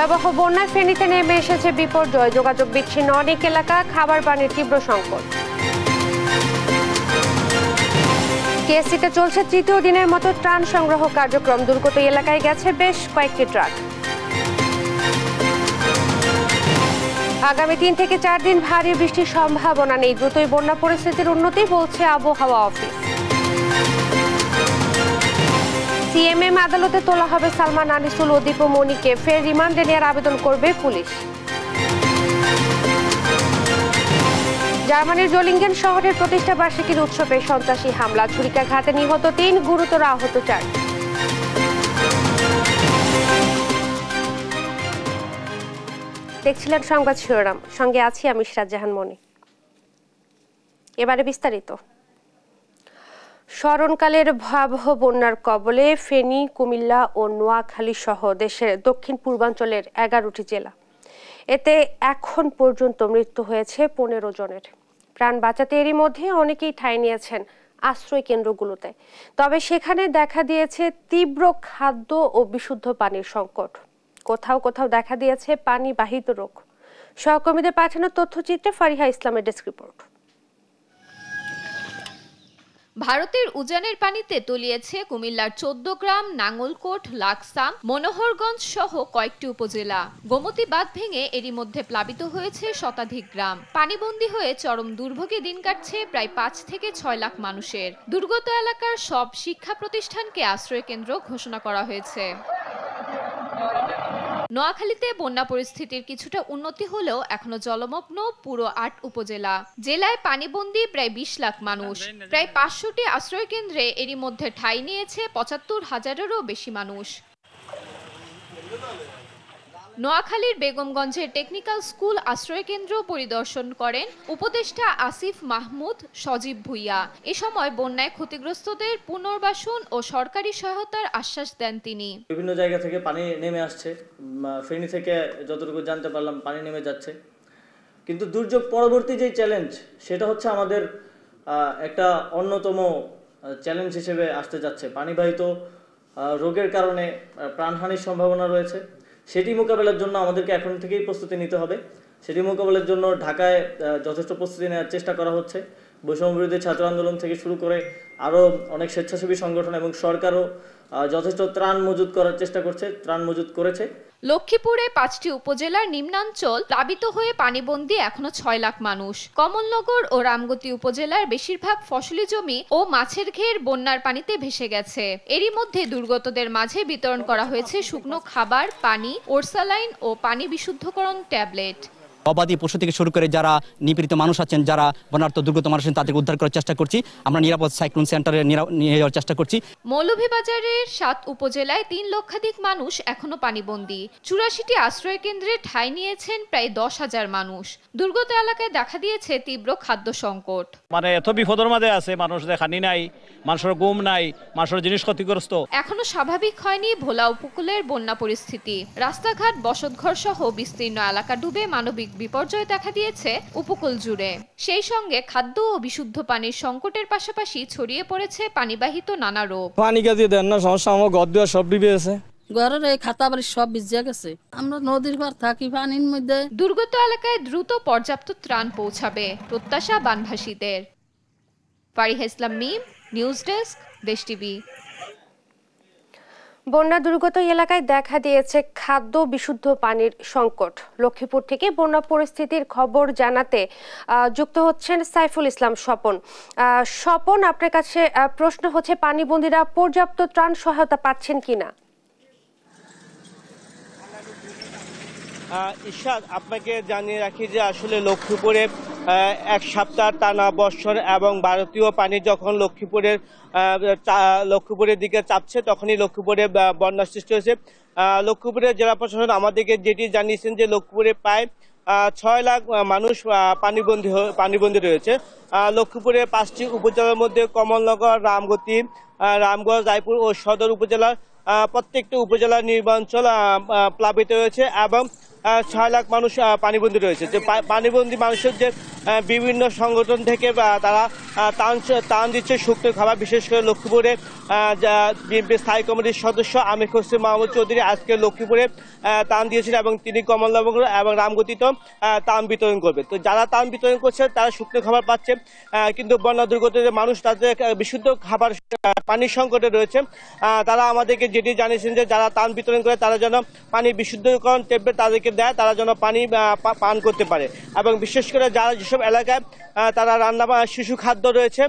ভয়াবহ বন্যার ফেনীতে নেমে এসেছে বিপর্যয় যোগাযোগ বিচ্ছিন্ন অনেক এলাকা খাবার পানির তীব্র সংকট কেএসিতে চলছে তৃতীয় দিনের মতো ত্রাণ সংগ্রহ কার্যক্রম দুর্গত এলাকায় গেছে বেশ কয়েকটি ট্রাক আগামী তিন থেকে চার দিন ভারী বৃষ্টির সম্ভাবনা নেই দ্রুতই বন্যা পরিস্থিতির উন্নতি বলছে আবহাওয়া অফিস সিএমএম আদালতে তোলা হবে সালমান আনিসুল ও ও মনিকে ফের রিমান্ডে নেওয়ার আবেদন করবে পুলিশ জার্মানির জোলিঙ্গেন শহরের প্রতিষ্ঠা বার্ষিকীর উৎসবে সন্ত্রাসী হামলা ছুরিকাঘাতে নিহত তিন গুরুতর আহত চার দেখছিলেন সংবাদ শিরোনাম সঙ্গে আছি আমি সিরাজ জাহান মনি এবারে বিস্তারিত স্মরণকালের ভয়াবহ বন্যার কবলে ফেনী কুমিল্লা ও নোয়াখালী সহ দেশের দক্ষিণ পূর্বাঞ্চলের এগারোটি জেলা এতে এখন পর্যন্ত মৃত্যু হয়েছে পনেরো জনের প্রাণ বাঁচাতে এরই মধ্যে অনেকেই ঠাঁই নিয়েছেন আশ্রয় কেন্দ্রগুলোতে তবে সেখানে দেখা দিয়েছে তীব্র খাদ্য ও বিশুদ্ধ পানির সংকট কোথাও কোথাও দেখা দিয়েছে পানি বাহিত রোগ সহকর্মীদের পাঠানো তথ্যচিত্রে ফারিহা ইসলামের ডেস্ক রিপোর্ট ভারতের উজানের পানিতে তলিয়েছে কুমিল্লার চোদ্দ গ্রাম নাঙ্গলকোট লাকসাম মনোহরগঞ্জ সহ কয়েকটি উপজেলা গোমতী বাঁধ ভেঙে এরই মধ্যে প্লাবিত হয়েছে শতাধিক গ্রাম পানিবন্দী হয়ে চরম দুর্ভোগে দিন কাটছে প্রায় পাঁচ থেকে ছয় লাখ মানুষের দুর্গত এলাকার সব শিক্ষা প্রতিষ্ঠানকে আশ্রয় কেন্দ্র ঘোষণা করা হয়েছে নোয়াখালীতে বন্যা পরিস্থিতির কিছুটা উন্নতি হলেও এখনো জলমগ্ন পুরো আট উপজেলা জেলায় পানিবন্দী প্রায় বিশ লাখ মানুষ প্রায় পাঁচশোটি আশ্রয় কেন্দ্রে এরই মধ্যে ঠাঁই নিয়েছে পঁচাত্তর হাজারেরও বেশি মানুষ নোয়াখালীর বেগমগঞ্জের টেকনিক্যাল স্কুল কেন্দ্র পরিদর্শন করেন উপদেষ্টা আসিফ মাহমুদ সজীব ভুইয়া এ সময় বন্যায় ক্ষতিগ্রস্তদের পুনর্বাসন ও সরকারি সহায়তার আশ্বাস দেন তিনি বিভিন্ন জায়গা থেকে পানি নেমে আসছে ফেনি থেকে যতটুকু জানতে পারলাম পানি নেমে যাচ্ছে কিন্তু দুর্যোগ পরবর্তী যে চ্যালেঞ্জ সেটা হচ্ছে আমাদের একটা অন্যতম চ্যালেঞ্জ হিসেবে আসতে যাচ্ছে পানিবাহিত রোগের কারণে প্রাণহানির সম্ভাবনা রয়েছে সেটি মোকাবেলার জন্য আমাদেরকে এখন থেকেই প্রস্তুতি নিতে হবে সেটি মোকাবেলার জন্য ঢাকায় যথেষ্ট প্রস্তুতি নেওয়ার চেষ্টা করা হচ্ছে বৈষম্য বিরোধী ছাত্র আন্দোলন থেকে শুরু করে আরও অনেক স্বেচ্ছাসেবী সংগঠন এবং সরকারও যথেষ্ট ত্রাণ মজুত করার চেষ্টা করছে ত্রাণ মজুত করেছে লক্ষ্মীপুরে পাঁচটি উপজেলার নিম্নাঞ্চল প্লাবিত হয়ে পানিবন্দী এখনো ছয় লাখ মানুষ কমলনগর ও রামগতি উপজেলার বেশিরভাগ ফসলি জমি ও মাছের ঘের বন্যার পানিতে ভেসে গেছে এরই মধ্যে দুর্গতদের মাঝে বিতরণ করা হয়েছে শুকনো খাবার পানি ওরসালাইন ও পানি বিশুদ্ধকরণ ট্যাবলেট গবাদি পশু থেকে শুরু করে যারা নিপীড়িত মানুষ আছেন যারা বনার্থ দুর্গত মানুষ আছেন তাদেরকে উদ্ধার করার চেষ্টা করছি আমরা নিরাপদ সাইক্লোন সেন্টারে নিয়ে যাওয়ার চেষ্টা করছি মৌলভীবাজারের সাত উপজেলায় তিন লক্ষাধিক মানুষ এখনো পানিবন্দী চুরাশিটি আশ্রয় কেন্দ্রে ঠাঁই নিয়েছেন প্রায় দশ হাজার মানুষ দুর্গত এলাকায় দেখা দিয়েছে তীব্র খাদ্য সংকট মানে এত বিপদের মাঝে আছে মানুষ দেখানি নাই মানুষের গুম নাই মানুষের জিনিস ক্ষতিগ্রস্ত এখনো স্বাভাবিক হয়নি ভোলা উপকূলের বন্যা পরিস্থিতি রাস্তাঘাট বসতঘর সহ বিস্তীর্ণ এলাকা ডুবে মানবিক বিপর্যয় দেখা দিয়েছে উপকূল জুড়ে সেই সঙ্গে খাদ্য ও বিশুদ্ধ পানির সংকটের পাশাপাশি ছড়িয়ে পড়েছে পানিবাহিত নানা রোগ পানি গাজি দেন না সমস্যা আমার গদ সব ডুবে আছে ঘরের এই খাতা বাড়ি সব ভিজিয়া গেছে আমরা নদীর পার থাকি পানির মধ্যে দুর্গত এলাকায় দ্রুত পর্যাপ্ত ত্রাণ পৌঁছাবে প্রত্যাশা বানভাসীদের Fariha Islam Mim news desk Desh TV বন্যা দুর্গত এলাকায় দেখা দিয়েছে খাদ্য বিশুদ্ধ পানির সংকট লক্ষ্মীপুর থেকে বন্যা পরিস্থিতির খবর জানাতে যুক্ত হচ্ছেন সাইফুল ইসলাম স্বপন স্বপন আপনার কাছে প্রশ্ন হচ্ছে পানিবন্দীরা পর্যাপ্ত ত্রাণ সহায়তা পাচ্ছেন কিনা ঈশাদ আপনাকে জানিয়ে রাখি যে আসলে লক্ষ্মীপুরে এক সপ্তাহ টানা বর্ষণ এবং ভারতীয় পানি যখন লক্ষ্মীপুরের লক্ষ্মীপুরের দিকে চাপছে তখনই লক্ষ্মীপুরে বন্যা সৃষ্টি হয়েছে লক্ষ্মীপুরের জেলা প্রশাসন আমাদেরকে যেটি জানিয়েছেন যে লক্ষ্মীপুরে প্রায় ছয় লাখ মানুষ পানিবন্দী পানিবন্দী রয়েছে লক্ষ্মীপুরে পাঁচটি উপজেলার মধ্যে কমলনগর রামগতি রামগঞ্জ রায়পুর ও সদর উপজেলার প্রত্যেকটি উপজেলার নির্বাঞ্চল প্লাবিত হয়েছে এবং ছয় লাখ মানুষ পানিবন্দী রয়েছে যে পানিবন্দী মানুষের যে বিভিন্ন সংগঠন থেকে তারা তান তান দিচ্ছে শুক্তো খাবার বিশেষ করে লক্ষ্মীপুরে বিএনপি স্থায়ী কমিটির সদস্য আমির হোসেন মাহমুদ চৌধুরী আজকে লক্ষ্মীপুরে তান দিয়েছেন এবং তিনি কমলনগর এবং রামগতিত তান বিতরণ করবে তো যারা তান বিতরণ করছে তারা শুকনো খাবার পাচ্ছে কিন্তু বন্যা দুর্গতের মানুষ তাদের বিশুদ্ধ খাবার পানির সংকটে রয়েছে তারা আমাদেরকে যেটি জানিয়েছেন যে যারা তান বিতরণ করে তারা যেন পানি বিশুদ্ধকরণ টেপবে তাদেরকে তাদেরকে দেয় তারা যেন পানি পান করতে পারে এবং বিশেষ করে যারা যেসব এলাকায় তারা রান্না শিশু খাদ্য রয়েছে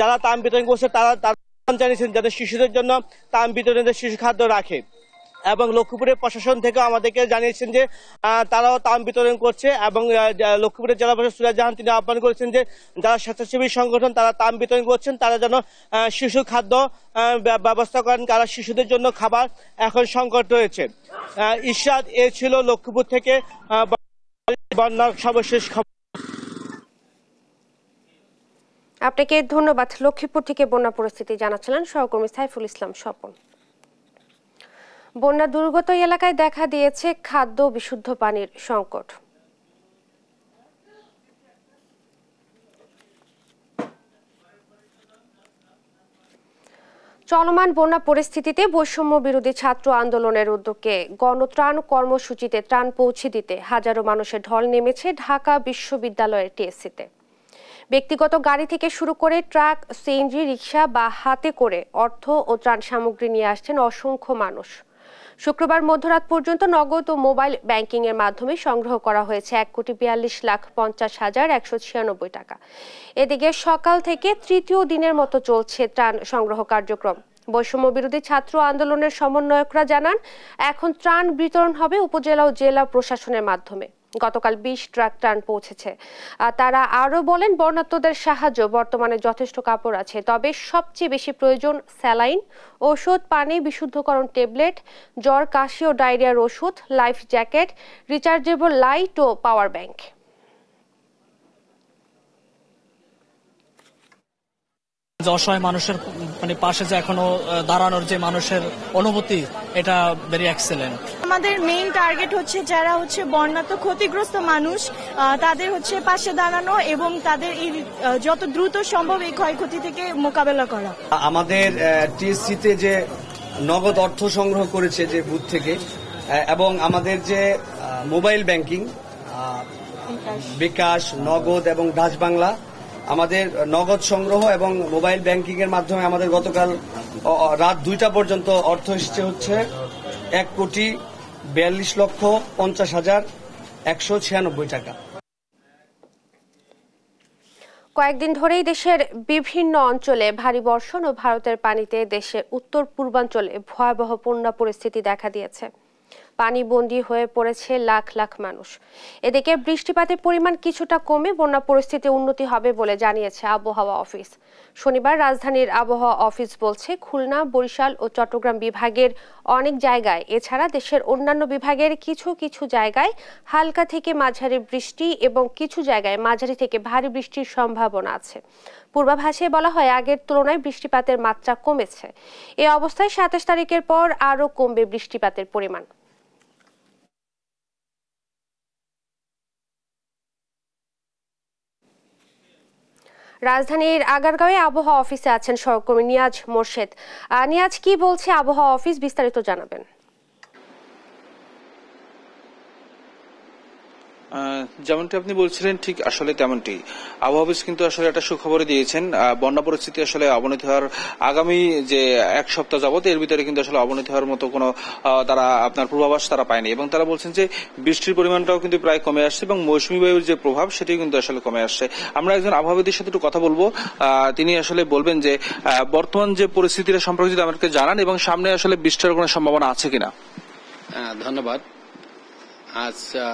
যারা তাম বিতরণ করছে তারা তারা জানিয়েছেন যাদের শিশুদের জন্য তাম বিতরণের শিশু খাদ্য রাখে এবং লক্ষ্মীপুরের প্রশাসন থেকে আমাদেরকে জানিয়েছেন যে তারাও তাম বিতরণ করছে এবং লক্ষ্মীপুরের জেলা প্রশাসক সুরাজ জাহান তিনি আহ্বান করেছেন যে যারা স্বেচ্ছাসেবী সংগঠন তারা তাম বিতরণ করছেন তারা যেন শিশু খাদ্য ব্যবস্থা করেন কারা শিশুদের জন্য খাবার এখন সংকট রয়েছে ইশরাত এ ছিল লক্ষ্মীপুর থেকে বন্যার সর্বশেষ খবর আপনাকে ধন্যবাদ লক্ষ্মীপুর থেকে বন্যা পরিস্থিতি জানাচ্ছিলেন সহকর্মী সাইফুল ইসলাম স্বপন বন্যা দুর্গত এলাকায় দেখা দিয়েছে খাদ্য বিশুদ্ধ পানির সংকট চলমান বন্যা পরিস্থিতিতে বৈষম্য বিরোধী ছাত্র আন্দোলনের উদ্যোগে গণত্রাণ কর্মসূচিতে ত্রাণ পৌঁছে দিতে হাজারো মানুষের ঢল নেমেছে ঢাকা বিশ্ববিদ্যালয়ের টিএসসিতে ব্যক্তিগত গাড়ি থেকে শুরু করে ট্রাক সিএনজি রিক্সা বা হাতে করে অর্থ ও ত্রাণ সামগ্রী নিয়ে আসছেন অসংখ্য মানুষ শুক্রবার মধ্যরাত পর্যন্ত নগদ ও মোবাইল ব্যাংকিং এর মাধ্যমে সংগ্রহ করা হয়েছে এক কোটি বিয়াল্লিশ লাখ পঞ্চাশ হাজার একশো ছিয়ানব্বই টাকা এদিকে সকাল থেকে তৃতীয় দিনের মতো চলছে ত্রাণ সংগ্রহ কার্যক্রম বৈষম্য বিরোধী ছাত্র আন্দোলনের সমন্বয়করা জানান এখন ত্রাণ বিতরণ হবে উপজেলা ও জেলা প্রশাসনের মাধ্যমে গতকাল বিশ ট্রাক টান পৌঁছেছে তারা আরো বলেন বর্ণাত্মদের সাহায্য বর্তমানে যথেষ্ট কাপড় আছে তবে সবচেয়ে বেশি প্রয়োজন স্যালাইন ওষুধ পানি বিশুদ্ধকরণ ট্যাবলেট জ্বর কাশি ও ডায়রিয়ার ওষুধ লাইফ জ্যাকেট রিচার্জেবল লাইট ও পাওয়ার ব্যাংক অসহায় মানুষের মানে পাশে যে এখনো দাঁড়ানোর যে মানুষের অনুভূতি এটা ভেরি এক্সেলেন্ট আমাদের মেইন টার্গেট হচ্ছে যারা হচ্ছে বন্যা তো ক্ষতিগ্রস্ত মানুষ তাদের হচ্ছে পাশে দাঁড়ানো এবং তাদের এই যত দ্রুত সম্ভব এই ক্ষয়ক্ষতি থেকে মোকাবেলা করা আমাদের টিএসসিতে যে নগদ অর্থ সংগ্রহ করেছে যে বুথ থেকে এবং আমাদের যে মোবাইল ব্যাংকিং বিকাশ নগদ এবং ডাচ বাংলা আমাদের নগদ সংগ্রহ এবং মোবাইল ব্যাংকিং এর মাধ্যমে আমাদের গতকাল রাত দুইটা পর্যন্ত অর্থ এসেছে হচ্ছে এক কোটি বিয়াল্লিশ লক্ষ পঞ্চাশ হাজার একশো ছিয়ানব্বই টাকা কয়েকদিন ধরেই দেশের বিভিন্ন অঞ্চলে ভারী বর্ষণ ও ভারতের পানিতে দেশের উত্তর পূর্বাঞ্চলে ভয়াবহ বন্যা পরিস্থিতি দেখা দিয়েছে পানিবন্দী হয়ে পড়েছে লাখ লাখ মানুষ এদিকে বৃষ্টিপাতের পরিমাণ কিছুটা কমে বন্যা পরিস্থিতি উন্নতি হবে বলে জানিয়েছে আবহাওয়া অফিস শনিবার রাজধানীর আবহাওয়া অফিস বলছে খুলনা বরিশাল ও চট্টগ্রাম বিভাগের অনেক জায়গায় এছাড়া দেশের অন্যান্য বিভাগের কিছু কিছু জায়গায় হালকা থেকে মাঝারি বৃষ্টি এবং কিছু জায়গায় মাঝারি থেকে ভারী বৃষ্টির সম্ভাবনা আছে পূর্বাভাসে বলা হয় আগের তুলনায় বৃষ্টিপাতের মাত্রা কমেছে এ অবস্থায় সাতাশ তারিখের পর আরও কমবে বৃষ্টিপাতের পরিমাণ রাজধানীর আগারগাঁওয়ে আবহাওয়া অফিসে আছেন সহকর্মী নিয়াজ মোর্শেদ নিয়াজ কি বলছে আবহাওয়া অফিস বিস্তারিত জানাবেন যেমনটি আপনি বলছিলেন ঠিক আসলে তেমনটি আবহাওয়া অফিস কিন্তু আসলে একটা সুখবর দিয়েছেন বন্যা পরিস্থিতি আসলে অবনতি হওয়ার আগামী যে এক সপ্তাহ যাবত এর ভিতরে কিন্তু আসলে অবনতি হওয়ার মতো কোনো তারা আপনার পূর্বাভাস তারা পায়নি এবং তারা বলছেন যে বৃষ্টির পরিমাণটাও কিন্তু প্রায় কমে আসছে এবং মৌসুমী বায়ুর যে প্রভাব সেটিও কিন্তু আসলে কমে আসছে আমরা একজন আবহাওয়াবিদের সাথে একটু কথা বলবো তিনি আসলে বলবেন যে বর্তমান যে পরিস্থিতিটা সম্পর্কে যদি আমাকে জানান এবং সামনে আসলে বৃষ্টির কোনো সম্ভাবনা আছে কিনা ধন্যবাদ আচ্ছা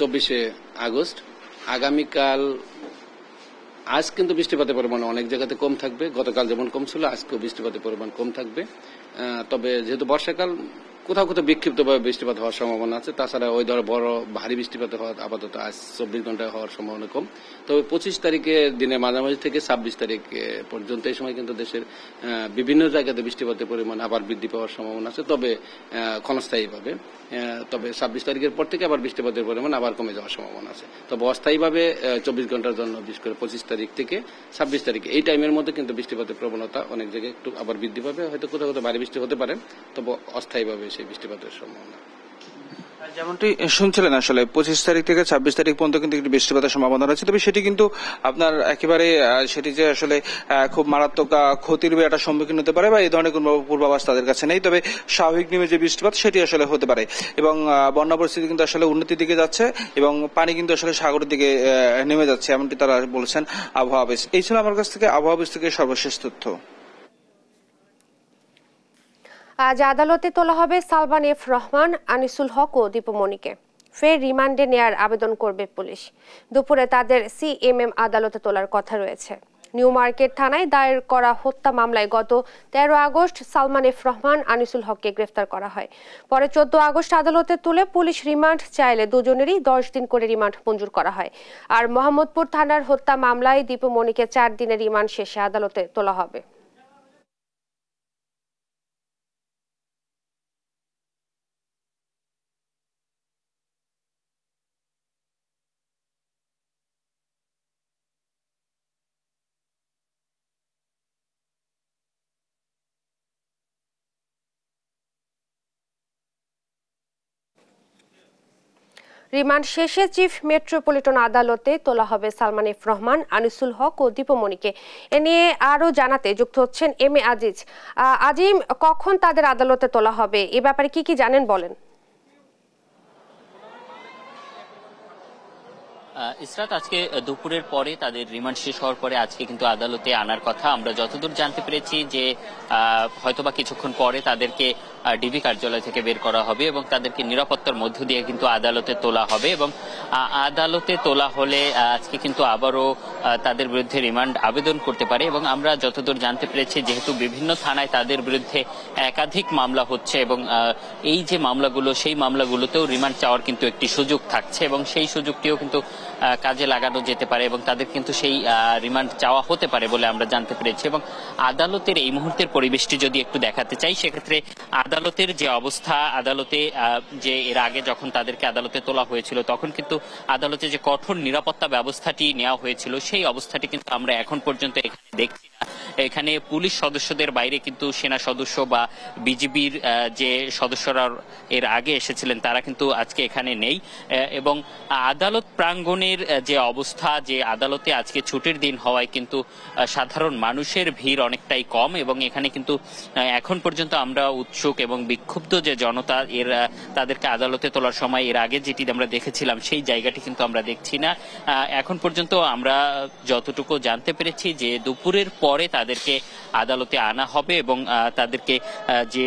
চব্বিশে আগস্ট আগামীকাল আজ কিন্তু বৃষ্টিপাতের পরিমাণ অনেক জায়গাতে কম থাকবে গতকাল যেমন কম ছিল আজকেও বৃষ্টিপাতের পরিমাণ কম থাকবে তবে যেহেতু বর্ষাকাল কোথাও কোথাও বিক্ষিপ্তভাবে বৃষ্টিপাত হওয়ার সম্ভাবনা আছে তাছাড়া ওই ধরো বড় ভারী বৃষ্টিপাত হওয়ার আপাতত আজ চব্বিশ ঘন্টায় হওয়ার সম্ভাবনা কম তবে পঁচিশ তারিখে দিনের মাঝামাঝি থেকে ছাব্বিশ তারিখ পর্যন্ত এই সময় কিন্তু দেশের বিভিন্ন জায়গাতে বৃষ্টিপাতের পরিমাণ আবার বৃদ্ধি পাওয়ার সম্ভাবনা আছে তবে ক্ষণস্থায়ীভাবে তবে ছাব্বিশ তারিখের পর থেকে আবার বৃষ্টিপাতের পরিমাণ আবার কমে যাওয়ার সম্ভাবনা আছে তবে অস্থায়ীভাবে চব্বিশ ঘন্টার জন্য বিশেষ করে পঁচিশ তারিখ থেকে ছাব্বিশ তারিখ এই টাইমের মধ্যে কিন্তু বৃষ্টিপাতের প্রবণতা অনেক জায়গায় একটু আবার বৃদ্ধি পাবে হয়তো কোথাও কোথাও ভারী বৃষ্টি হতে পারে তবে অস্থায়ীভাবে বেশি বৃষ্টিপাতের সম্ভাবনা যেমনটি শুনছিলেন আসলে পঁচিশ তারিখ থেকে ছাব্বিশ তারিখ পর্যন্ত কিন্তু একটি বৃষ্টিপাতের সম্ভাবনা রয়েছে তবে সেটি কিন্তু আপনার একেবারে সেটি যে আসলে খুব মারাত্মক ক্ষতির একটা সম্মুখীন হতে পারে বা এই ধরনের কোনো পূর্বাভাস তাদের কাছে নেই তবে স্বাভাবিক নিয়মে যে বৃষ্টিপাত সেটি আসলে হতে পারে এবং বন্যা পরিস্থিতি কিন্তু আসলে উন্নতির দিকে যাচ্ছে এবং পানি কিন্তু আসলে সাগরের দিকে নেমে যাচ্ছে এমনটি তারা বলছেন আবহাওয়া এই ছিল আমার কাছ থেকে আবহাওয়া অফিস থেকে সর্বশেষ তথ্য আজ আদালতে তোলা হবে সালমান এফ রহমান আনিসুল হক ও দীপমণিকে ফের রিমান্ডে নেয়ার আবেদন করবে পুলিশ দুপুরে তাদের সিএমএম আদালতে তোলার কথা রয়েছে নিউ মার্কেট থানায় দায়ের করা হত্যা মামলায় গত তেরো আগস্ট সালমান এফ রহমান আনিসুল হককে গ্রেফতার করা হয় পরে চোদ্দ আগস্ট আদালতে তুলে পুলিশ রিমান্ড চাইলে দুজনেরই দশ দিন করে রিমান্ড মঞ্জুর করা হয় আর মোহাম্মদপুর থানার হত্যা মামলায় দীপমণিকে চার দিনের রিমান্ড শেষে আদালতে তোলা হবে রিমান্ড শেষে চিফ মেট্রোপলিটন আদালতে তোলা হবে সালমান এফ রহমান আনিসুল হক ও দীপমণিকে এ নিয়ে আরও জানাতে যুক্ত হচ্ছেন এম এ আজিজ আজিম কখন তাদের আদালতে তোলা হবে এ ব্যাপারে কি কি জানেন বলেন ইসরাত আজকে দুপুরের পরে তাদের রিমান্ড শেষ হওয়ার পরে আজকে কিন্তু আদালতে আনার কথা আমরা যতদূর জানতে পেরেছি যে হয়তোবা কিছুক্ষণ পরে তাদেরকে ডিবি কার্যালয় থেকে বের করা হবে এবং তাদেরকে নিরাপত্তার মধ্য দিয়ে কিন্তু আদালতে তোলা হবে এবং আদালতে তোলা হলে আজকে কিন্তু আবারও তাদের বিরুদ্ধে রিমান্ড আবেদন করতে পারে এবং আমরা যতদূর জানতে পেরেছি যেহেতু বিভিন্ন থানায় তাদের বিরুদ্ধে একাধিক মামলা হচ্ছে এবং এই যে মামলাগুলো সেই মামলাগুলোতেও রিমান্ড চাওয়ার কিন্তু একটি সুযোগ থাকছে এবং সেই সুযোগটিও কিন্তু কাজে লাগানো যেতে পারে এবং তাদের কিন্তু সেই রিমান্ড চাওয়া হতে পারে বলে আমরা জানতে পেরেছি এবং আদালতের এই মুহূর্তের পরিবেশটি যদি একটু দেখাতে চাই সেক্ষেত্রে আদালতের যে অবস্থা আদালতে যে এর আগে যখন তাদেরকে আদালতে তোলা হয়েছিল তখন কিন্তু আদালতে যে কঠোর নিরাপত্তা ব্যবস্থাটি নেওয়া হয়েছিল সেই অবস্থাটি কিন্তু আমরা এখন পর্যন্ত এখানে দেখছি না এখানে পুলিশ সদস্যদের বাইরে কিন্তু সেনা সদস্য বা বিজিবির যে সদস্যরা এর আগে এসেছিলেন তারা কিন্তু আজকে এখানে নেই এবং আদালত প্রাঙ্গণের যে অবস্থা যে আদালতে আজকে ছুটির দিন হওয়ায় কিন্তু সাধারণ মানুষের ভিড় অনেকটাই কম এবং এখানে কিন্তু এখন পর্যন্ত আমরা উৎসুক এবং বিক্ষুব্ধ যে জনতা এর তাদেরকে আদালতে তোলার সময় এর আগে যেটি আমরা দেখেছিলাম সেই জায়গাটি কিন্তু আমরা দেখছি না এখন পর্যন্ত আমরা যতটুকু জানতে পেরেছি যে দুপুরের পরে তাদেরকে আদালতে আনা হবে এবং তাদেরকে যে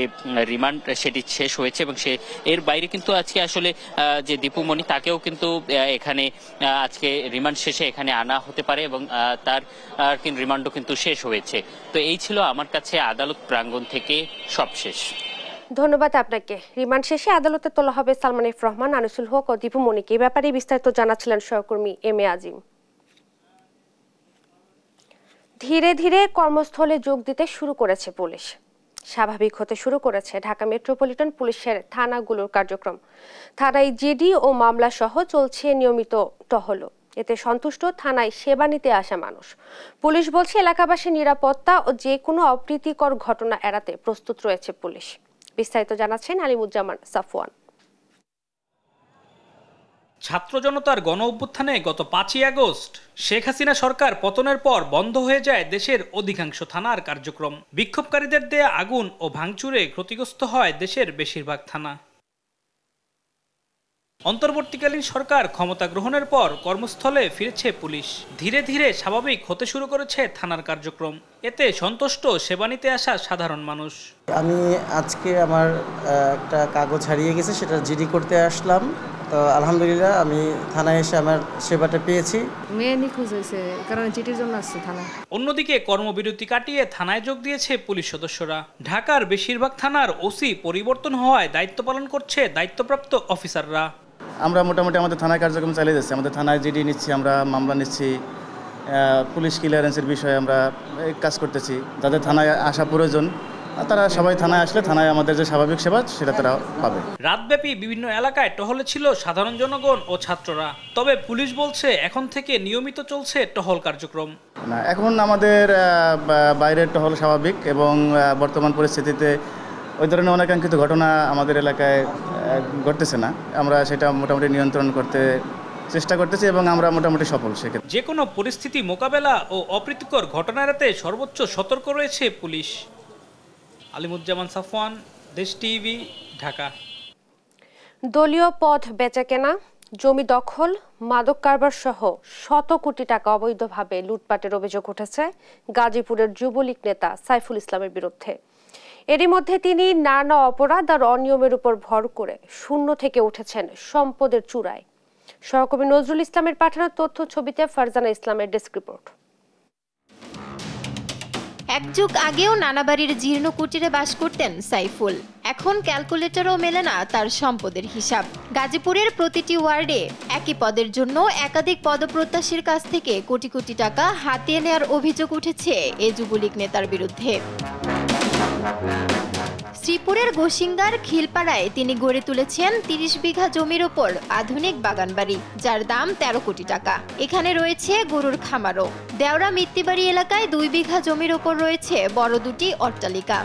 রিমান্ড সেটি শেষ হয়েছে এবং সে এর বাইরে কিন্তু আজকে আসলে যে দীপু মণি তাকেও কিন্তু এখানে আজকে রিমান্ড শেষে এখানে আনা হতে পারে এবং তার রিমান্ডও কিন্তু শেষ হয়েছে তো এই ছিল আমার কাছে আদালত প্রাঙ্গণ থেকে সবশেষ ধন্যবাদ আপনাকে রিমান্ড শেষে আদালতে তোলা হবে সালমান ইফ রহমান আনিসুল হক ও দীপু দীপুমণিকে এ ব্যাপারে বিস্তারিত জানাচ্ছিলেন সহকর্মী এম এ আজিম ধীরে ধীরে কর্মস্থলে যোগ দিতে শুরু করেছে পুলিশ স্বাভাবিক হতে শুরু করেছে ঢাকা মেট্রোপলিটন পুলিশের থানাগুলোর কার্যক্রম থানায় জিডি ও মামলা সহ চলছে নিয়মিত টহল এতে সন্তুষ্ট থানায় সেবা নিতে আসা মানুষ পুলিশ বলছে এলাকাবাসী নিরাপত্তা ও যে কোনো অপ্রীতিকর ঘটনা এড়াতে প্রস্তুত রয়েছে পুলিশ বিস্তারিত জানাচ্ছেন আলিমুজ্জামান সাফওয়ান ছাত্র জনতার গণ অভ্যুত্থানে গত পাঁচই আগস্ট শেখ হাসিনা সরকার পতনের পর বন্ধ হয়ে যায় দেশের অধিকাংশ থানার কার্যক্রম বিক্ষোভকারীদের দেয়া আগুন ও ভাঙচুরে ক্ষতিগ্রস্ত হয় দেশের বেশিরভাগ থানা অন্তর্বর্তীকালীন সরকার ক্ষমতা গ্রহণের পর কর্মস্থলে ফিরেছে পুলিশ ধীরে ধীরে স্বাভাবিক হতে শুরু করেছে থানার কার্যক্রম এতে সন্তুষ্ট সেবা নিতে আসা সাধারণ মানুষ আমি আজকে আমার একটা কাগজ হারিয়ে গেছে সেটা জিডি করতে আসলাম তো আলহামদুলিল্লাহ আমি থানায় এসে আমার সেবাটা পেয়েছি মেয়ে নিখোঁজ হয়েছে কারণ চিঠির জন্য আসছে থানায় অন্যদিকে কর্মবিরতি কাটিয়ে থানায় যোগ দিয়েছে পুলিশ সদস্যরা ঢাকার বেশিরভাগ থানার ওসি পরিবর্তন হওয়ায় দায়িত্ব পালন করছে দায়িত্বপ্রাপ্ত অফিসাররা আমরা মোটামুটি আমাদের থানায় কার্যক্রম চালিয়ে যাচ্ছি আমাদের থানায় জিডি নিচ্ছি আমরা মামলা নিচ্ছি পুলিশ ক্লিয়ারেন্সের বিষয়ে আমরা কাজ করতেছি যাদের থানায় আসা প্রয়োজন তারা সবাই থানায় আসলে থানায় আমাদের যে স্বাভাবিক সেবা সেটা তারা পাবে রাতব্যাপী বিভিন্ন এলাকায় টহলে ছিল সাধারণ জনগণ ও ছাত্ররা তবে পুলিশ বলছে এখন থেকে নিয়মিত চলছে টহল কার্যক্রম না এখন আমাদের বাইরের টহল স্বাভাবিক এবং বর্তমান পরিস্থিতিতে ওই ধরনের অনাকাঙ্ক্ষিত ঘটনা আমাদের এলাকায় ঘটতেছে না আমরা সেটা মোটামুটি নিয়ন্ত্রণ করতে চেষ্টা করতেছি এবং আমরা মোটামুটি সফল সেক্ষেত্রে যে কোনো পরিস্থিতি মোকাবেলা ও অপ্রীতিকর ঘটনা এড়াতে সর্বোচ্চ সতর্ক রয়েছে পুলিশ আলিমুজ্জামান সাফওয়ান দেশ টিভি ঢাকা দলীয় পথ বেচাকেনা জমি দখল মাদক কারবার সহ শত কোটি টাকা অবৈধভাবে লুটপাটের অভিযোগ উঠেছে গাজীপুরের যুবলীগ নেতা সাইফুল ইসলামের বিরুদ্ধে এরই মধ্যে তিনি নানা অপরাধ আর অনিয়মের উপর ভর করে শূন্য থেকে উঠেছেন সম্পদের চূড়ায় সহকর্মী নজরুল ইসলামের পাঠানো তথ্য ছবিতে ফারজানা ইসলামের ডেস্ক রিপোর্ট এক যুগ আগেও নানাবাড়ির জীর্ণ কুটিরে বাস করতেন সাইফুল এখন ক্যালকুলেটরও মেলে না তার সম্পদের হিসাব গাজীপুরের প্রতিটি ওয়ার্ডে একই পদের জন্য একাধিক পদপ্রত্যাশীর কাছ থেকে কোটি কোটি টাকা হাতিয়ে নেয়ার অভিযোগ উঠেছে এ যুবলীগ নেতার বিরুদ্ধে ত্রিপুরের ঘোষিঙ্গার খিলপাড়ায় তিনি গড়ে তুলেছেন তিরিশ বিঘা জমির ওপর আধুনিক বাগানবাড়ি যার দাম ১৩ কোটি টাকা এখানে রয়েছে গরুর খামারও দেওরা মিত্তিবাড়ি এলাকায় দুই বিঘা জমির ওপর রয়েছে বড় দুটি অট্টালিকা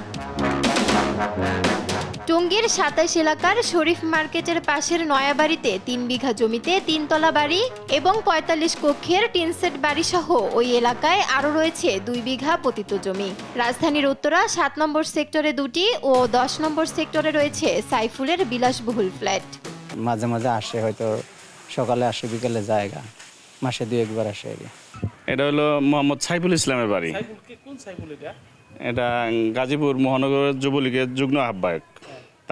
টঙ্গীর সাতাইশ এলাকার শরীফ মার্কেটের পাশের নয়াবাড়িতে তিন বিঘা জমিতে তিনতলা বাড়ি এবং ৪৫ কক্ষের টিনসেট বাড়ি সহ ওই এলাকায় আরও রয়েছে দুই বিঘা পতিত জমি রাজধানীর উত্তরা সাত নম্বর সেক্টরে দুটি ও দশ নম্বর সেক্টরে রয়েছে সাইফুলের বিলাসবহুল ফ্ল্যাট মাঝে মাঝে আসে হয়তো সকালে আসে বিকেলে জায়গা মাসে দুই একবার আসে এটা হলো মোহাম্মদ সাইফুল ইসলামের বাড়ি এটা গাজীপুর মহানগর যুবলীগের যুগ্ম আহ্বায়ক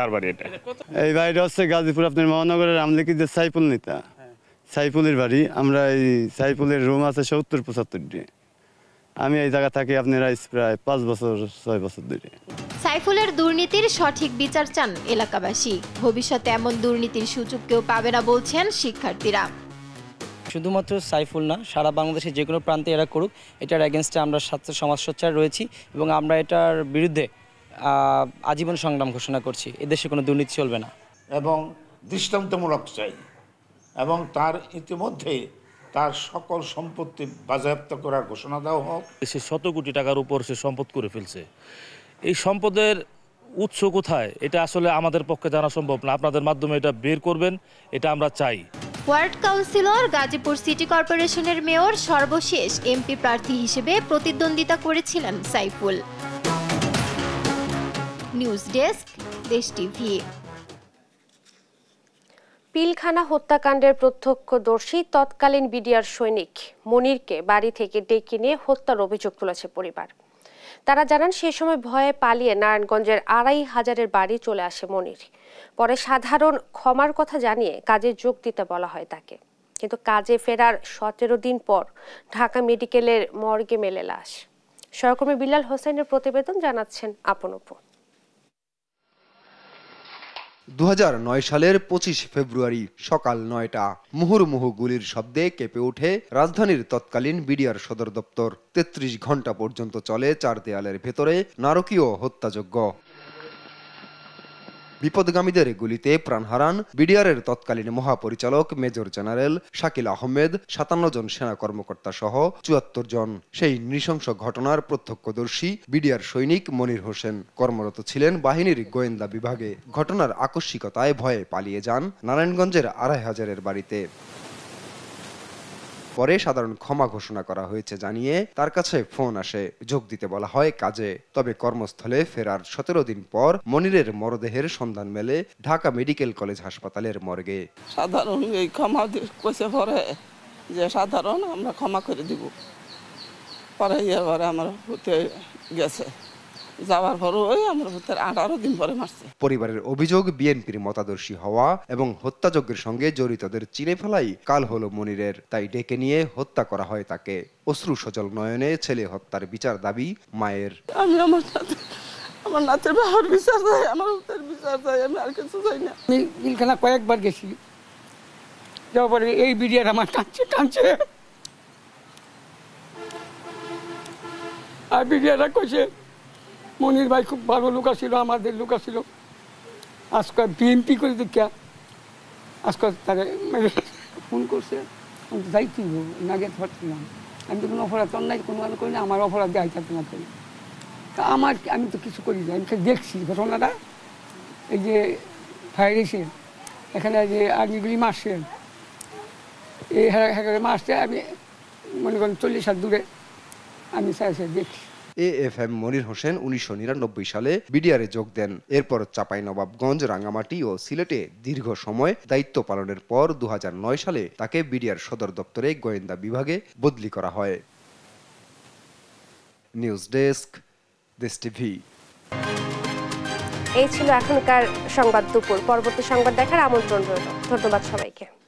তার বাড়ি এটা এই বাড়িটা হচ্ছে গাজীপুর আপনার মহানগরের আমলেকি যে সাইফুল নেতা সাইফুলের বাড়ি আমরা এই সাইফুলের রুম আছে সত্তর পঁচাত্তরটি আমি এই জায়গা থাকি আপনারা প্রায় পাঁচ বছর ছয় বছর ধরে সাইফুলের দুর্নীতির সঠিক বিচার চান এলাকাবাসী ভবিষ্যতে এমন দুর্নীতির সুযোগ কেউ পাবে না বলছেন শিক্ষার্থীরা শুধুমাত্র সাইফুল না সারা বাংলাদেশের যে কোনো প্রান্তে এরা করুক এটার অ্যাগেনস্টে আমরা ছাত্র সমাজ সোচ্চার রয়েছি এবং আমরা এটার বিরুদ্ধে আজীবন সংগ্রাম ঘোষণা করছি এদেশে কোনো দুর্নীতি চলবে না এবং দৃষ্টান্তমূলক চাই এবং তার ইতিমধ্যে তার সকল সম্পত্তি বাজেয়াপ্ত করার ঘোষণা দেওয়া হোক সে শত কোটি টাকার উপর সে সম্পদ করে ফেলছে এই সম্পদের উৎস কোথায় এটা আসলে আমাদের পক্ষে জানা সম্ভব না আপনাদের মাধ্যমে এটা বের করবেন এটা আমরা চাই ওয়ার্ড কাউন্সিলর গাজীপুর সিটি কর্পোরেশনের মেয়র সর্বশেষ এমপি প্রার্থী হিসেবে প্রতিদ্বন্দ্বিতা করেছিলেন Saiful news desk Desh TV Pilkhana হত্যাকাণ্ডের প্রত্যক্ষদর্শী তৎকালীন বিডিআর সৈনিক মনিরকে বাড়ি থেকে ডেকে নিয়ে হত্যার অভিযোগ তুলেছে পরিবার তারা জানান সে সময় ভয়ে পালিয়ে নারায়ণগঞ্জের আড়াই হাজারের বাড়ি চলে আসে মনির পরে সাধারণ ক্ষমার কথা জানিয়ে কাজে যোগ দিতে বলা হয় তাকে কিন্তু কাজে ফেরার সতেরো দিন পর ঢাকা মেডিকেলের মর্গে মেলে লাশ সহকর্মী বিলাল হোসেনের প্রতিবেদন জানাচ্ছেন আপন দু সালের পঁচিশ ফেব্রুয়ারি সকাল নয়টা মুহুর্মুহু গুলির শব্দে কেঁপে ওঠে রাজধানীর তৎকালীন বিডিআর সদর দপ্তর তেত্রিশ ঘন্টা পর্যন্ত চলে চার দেয়ালের ভেতরে নারকীয় হত্যাযজ্ঞ বিপদগামীদের গুলিতে প্রাণ হারান বিডিআরের তৎকালীন মহাপরিচালক মেজর জেনারেল শাকিল আহমেদ সাতান্ন জন সেনা কর্মকর্তা সহ চুয়াত্তর জন সেই নৃশংস ঘটনার প্রত্যক্ষদর্শী বিডিআর সৈনিক মনির হোসেন কর্মরত ছিলেন বাহিনীর গোয়েন্দা বিভাগে ঘটনার আকস্মিকতায় ভয়ে পালিয়ে যান নারায়ণগঞ্জের আড়াই হাজারের বাড়িতে পরে সাধারণ ক্ষমা ঘোষণা করা হয়েছে জানিয়ে তার কাছে ফোন আসে যোগ দিতে বলা হয় কাজে তবে কর্মস্থলে ফেরার সতেরো দিন পর মনিরের মরদেহের সন্ধান মেলে ঢাকা মেডিকেল কলেজ হাসপাতালের মর্গে সাধারণ এই ক্ষমা কষে পরে যে সাধারণ আমরা ক্ষমা করে দিব পরে আমার হতে গেছে যাওয়ার পরও ওই আমার হত্যার আঠারো দিন পরে মারছে পরিবারের অভিযোগ বিএনপির মতাদর্শী হওয়া এবং হত্যাযজ্ঞের সঙ্গে জড়িতদের চিনে ফেলাই কাল হলো মনিরের তাই ডেকে নিয়ে হত্যা করা হয় তাকে অশ্রু সজল নয়নে ছেলে হত্যার বিচার দাবি মায়ের আমি আমার আমার নাতের বাবার বিচার চাই আমার হত্যার বিচার চাই আমি আর কিছু চাই না আমি গিলখানা কয়েকবার গেছি যাওয়ার পরে এই বিডিয়ার আমার টানছে টানছে আর বিডিয়ারা কইছে মনির ভাই খুব ভালো লোক ছিল আমাদের লোক ছিল আজকে বিএনপি করে দেখা আজকে তারা ফোন করছে আমি যাইতেই না গেতে পারছিলাম আমি তো কোনো অপরাধ অন্যায় কোনো আমি করি না আমার অপরাধ দেয় থাকতে না করি তা আমার আমি তো কিছু করি না আমি দেখছি ঘটনাটা এই যে ভাইরাসের এখানে যে আর্মিগুলি মারছে এই হ্যাঁ-, হ্যাঁ-, হ্যাঁ মারছে আমি মনে করেন চল্লিশ হাত দূরে আমি সাথে দেখছি A F M Monir Hossain উনিশশো নিরানব্বই সালে বিডিআরে যোগ দেন এরপর চাপাই নবাবগঞ্জ রাঙ্গামাটি ও সিলেটে দীর্ঘ সময় দায়িত্ব পালনের পর দু সালে তাকে বিডিআর সদর দপ্তরে গোয়েন্দা বিভাগে বদলি করা হয় নিউজ ডেস্ক দেশ টিভি এই ছিল এখনকার সংবাদ দুপুর পরবর্তী সংবাদ দেখার আমন্ত্রণ রইল ধন্যবাদ সবাইকে